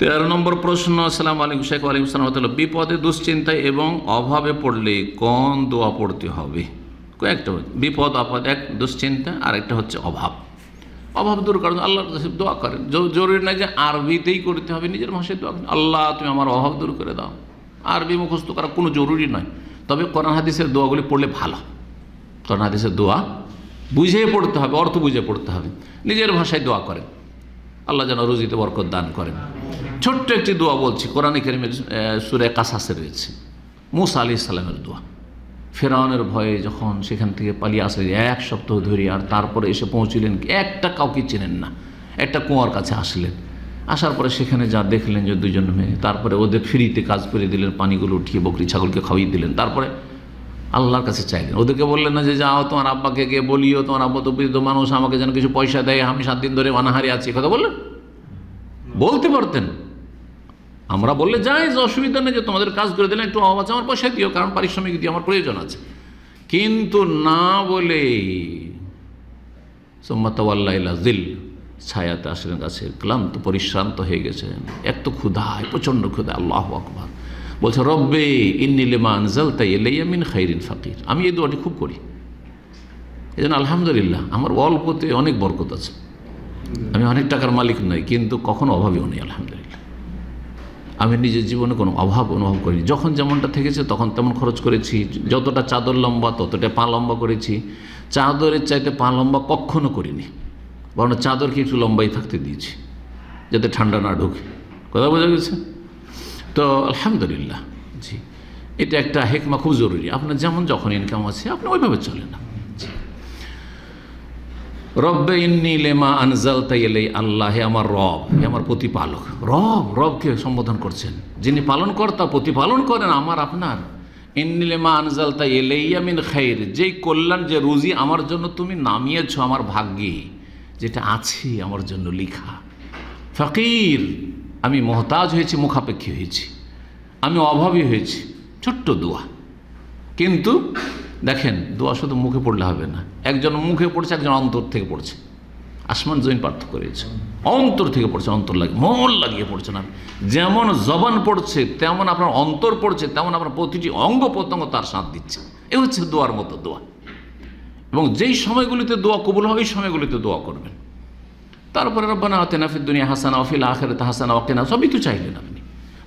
তেরো নম্বর প্রশ্ন আসসালাম আলিকুম শেখ আলিম সালাম বিপদে দুশ্চিন্তায় এবং অভাবে পড়লে কোন দোয়া পড়তে হবে কয়েকটা বিপদ আপদ এক দুশ্চিন্তা আর একটা হচ্ছে অভাব অভাব দূর করেন আল্লাহর দোয়া করেন জরুরি নয় যে আরবিতেই করতে হবে নিজের ভাষায় দোয়া করেন আল্লাহ তুমি আমার অভাব দূর করে দাও আরবি মুখস্থ করা কোনো জরুরি নয় তবে কোরআন হাদিসের দোয়াগুলি পড়লে ভালো কোরআন হাদিসের দোয়া বুঝে পড়তে হবে অর্থ বুঝে পড়তে হবে নিজের ভাষায় দোয়া করেন আল্লাহ যেন রুজিতে বরকত দান করেন ছোট্ট একটি দোয়া বলছি কোরআন কেরিমের সুরে কাসাসে রয়েছে মুসা আলি ইসলামের দোয়া ফেরাউনের ভয়ে যখন সেখান থেকে পালিয়ে আসে এক সপ্তাহ ধরে আর তারপরে এসে পৌঁছিলেন একটা কাউকে চেনেন না একটা কুঁয়ার কাছে আসলেন আসার পরে সেখানে যা দেখলেন যে দুজন মেয়ে তারপরে ওদের ফ্রিতে কাজ করে দিলেন পানিগুলো উঠিয়ে বকরি ছাগলকে খাওয়িয়ে দিলেন তারপরে আল্লাহর কাছে চাইলেন ওদেরকে বললেন না যে যাও তোমার আব্বাকে গিয়ে বলিও তোমার আব্বা তো বৃদ্ধ মানুষ আমাকে যেন কিছু পয়সা দেয় আমি সাত দিন ধরে অনাহারি আছি কথা বললেন বলতে পারতেন আমরা বললে যাই যে অসুবিধা নেই যে তোমাদের কাজ করে দিলে একটু অবাচ আমার পয়সা দিও কারণ পারিশ্রমিক দিয়ে আমার প্রয়োজন আছে কিন্তু না বলে সোম্মাতওয়াল্লা জিল ছায়াতে আসলেন গাছের ক্লান্ত পরিশ্রান্ত হয়ে গেছেন এত ক্ষুধায় প্রচণ্ড ক্ষুধা আল্লাহ আকবার বলছে রব্বে ইন্নিলেমান তাই খাইরিন ফাকির আমি এই দোয়াটি খুব করি এই জন্য আলহামদুলিল্লাহ আমার অল্পতে অনেক বরকত আছে আমি অনেক টাকার মালিক নই কিন্তু কখনো অভাবেও নেই আলহামদুলিল্লাহ আমি নিজের জীবনে কোনো অভাব অনুভব করিনি যখন যেমনটা থেকেছে তখন তেমন খরচ করেছি যতটা চাদর লম্বা ততটা পা লম্বা করেছি চাদরের চাইতে পা লম্বা কখনও করিনি বরং চাদরকে একটু লম্বাই থাকতে দিয়েছি যাতে ঠান্ডা না ঢুকে কথা বোঝা গেছে তো আলহামদুলিল্লাহ জি এটা একটা হেকমা খুব জরুরি আপনার যেমন যখন ইনকাম আছে আপনি ওইভাবে চলেন না রব্বে ইন্নি লেমা আনজাল তাইলেই আল্লাহে আমার রব হে আমার প্রতিপালক রব রবকে সম্বোধন করছেন যিনি পালনকর্তা প্রতিপালন করেন আমার আপনার ইন্নিলেমা আনজাল তাই এলেইয়া মিন খাইর যেই কল্যাণ যে রুজি আমার জন্য তুমি নামিয়েছ আমার ভাগ্যে যেটা আছে আমার জন্য লিখা ফকির আমি মহতাজ হয়েছি মুখাপেক্ষী হয়েছি আমি অভাবী হয়েছি ছোট্ট দোয়া কিন্তু দেখেন দোয়া শুধু মুখে পড়লে হবে না একজন মুখে পড়ছে একজন অন্তর থেকে পড়ছে আসমান জমিন পার্থক্য রয়েছে অন্তর থেকে পড়ছে অন্তর লাগে মন লাগিয়ে পড়ছে না যেমন জবান পড়ছে তেমন আপনার অন্তর পড়ছে তেমন আপনার প্রতিটি অঙ্গ প্রত্যঙ্গ তার সাঁত দিচ্ছে এ হচ্ছে দোয়ার মতো দোয়া এবং যেই সময়গুলিতে দোয়া কবুল হবে ওই সময়গুলিতে দোয়া করবেন তারপরে রব্বানা অতেনা ফির দুনিয়া হাসানা অফিল আখেরাতে হাসানা ওকেনা সবই তো চাইলেন আপনি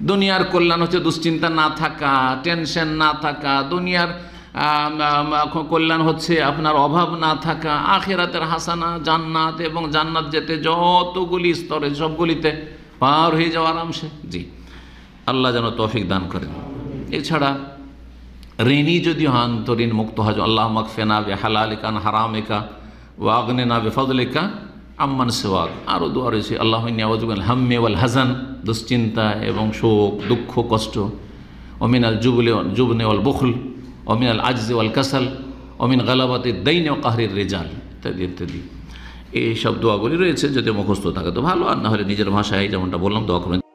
দুনিয়ার কল্যাণ হচ্ছে দুশ্চিন্তা না থাকা টেনশন না থাকা দুনিয়ার কল্যাণ হচ্ছে আপনার অভাব না থাকা আখেরাতের হাসানা জান্নাত এবং জান্নাত যেতে যতগুলি স্তরে সবগুলিতে পার হয়ে যাওয়া আরামসে জি আল্লাহ যেন তফিক দান করেন এছাড়া ঋণী যদি হন তো ঋণ মুক্ত হজ আল্লাহ মকফেনা বে হালালিকান না বে বেফদলিকা আম্মান সেওয়াক আরও দোয়া রয়েছে আল্লাহ নিয়াওয়াজুল হাম্মে ওয়াল হাসান দুশ্চিন্তা এবং শোক দুঃখ কষ্ট অমিন আল জুবলে জুবনে ওয়াল বখুল অমিন আল আজজে ওয়াল কাসাল অমিন গালাবাতে দৈন ও কাহরির রেজাল ইত্যাদি ইত্যাদি এই সব দোয়াগুলি রয়েছে যদি মুখস্থ থাকে তো ভালো আর না হলে নিজের ভাষায় যেমনটা বললাম দোয়া করে